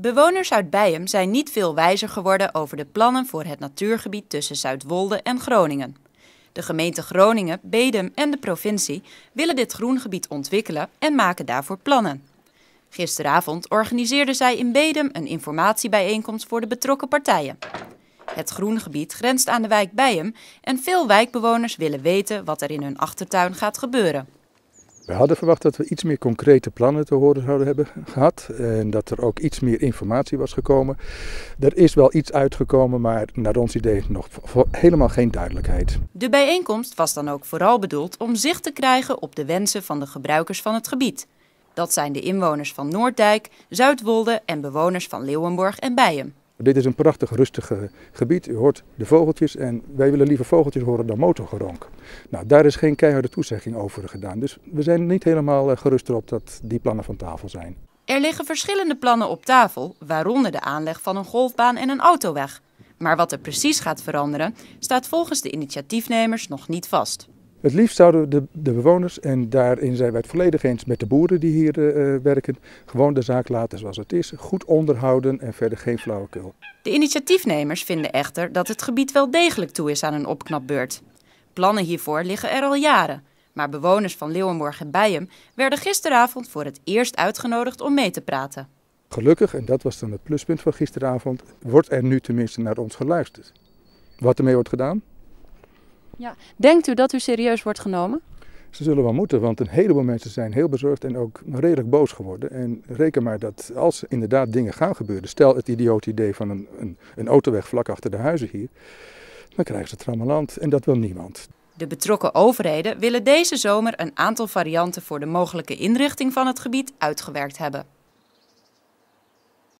Bewoners uit Bijem zijn niet veel wijzer geworden over de plannen voor het natuurgebied tussen Zuidwolde en Groningen. De gemeente Groningen, Bedum en de provincie willen dit groengebied ontwikkelen en maken daarvoor plannen. Gisteravond organiseerden zij in Bedum een informatiebijeenkomst voor de betrokken partijen. Het groengebied grenst aan de wijk Bijem en veel wijkbewoners willen weten wat er in hun achtertuin gaat gebeuren. We hadden verwacht dat we iets meer concrete plannen te horen zouden hebben gehad. En dat er ook iets meer informatie was gekomen. Er is wel iets uitgekomen, maar naar ons idee nog helemaal geen duidelijkheid. De bijeenkomst was dan ook vooral bedoeld om zicht te krijgen op de wensen van de gebruikers van het gebied. Dat zijn de inwoners van Noorddijk, Zuidwolde en bewoners van Leeuwenborg en Bijen. Dit is een prachtig rustig eh, gebied. U hoort de vogeltjes en wij willen liever vogeltjes horen dan motorgeronk. Nou, daar is geen keiharde toezegging over gedaan. Dus we zijn niet helemaal eh, gerust erop dat die plannen van tafel zijn. Er liggen verschillende plannen op tafel, waaronder de aanleg van een golfbaan en een autoweg. Maar wat er precies gaat veranderen, staat volgens de initiatiefnemers nog niet vast. Het liefst zouden de, de, bewoners, en daarin zijn wij het volledig eens met de boeren die hier eh, eh, werken, gewoon de zaak laten zoals het is, goed onderhouden en verder geen flauwekul. De initiatiefnemers vinden echter dat het gebied wel degelijk toe is aan een opknapbeurt. Plannen hiervoor liggen er al jaren, maar bewoners van Leeuwenborg en Bijum werden gisteravond voor het eerst uitgenodigd om mee te praten. Gelukkig, en dat was dan het pluspunt van gisteravond, wordt er nu tenminste naar ons geluisterd. Wat ermee wordt gedaan? Ja. Denkt u dat u serieus wordt genomen? Ze zullen wel moeten, want een heleboel mensen zijn heel bezorgd en ook redelijk boos geworden. En reken maar dat als inderdaad dingen gaan gebeuren, stel het idioot idee van een, een, een autoweg vlak achter de huizen hier, dan krijgen ze trammeland en dat wil niemand. De betrokken overheden willen deze zomer een aantal varianten voor de mogelijke inrichting van het gebied uitgewerkt hebben.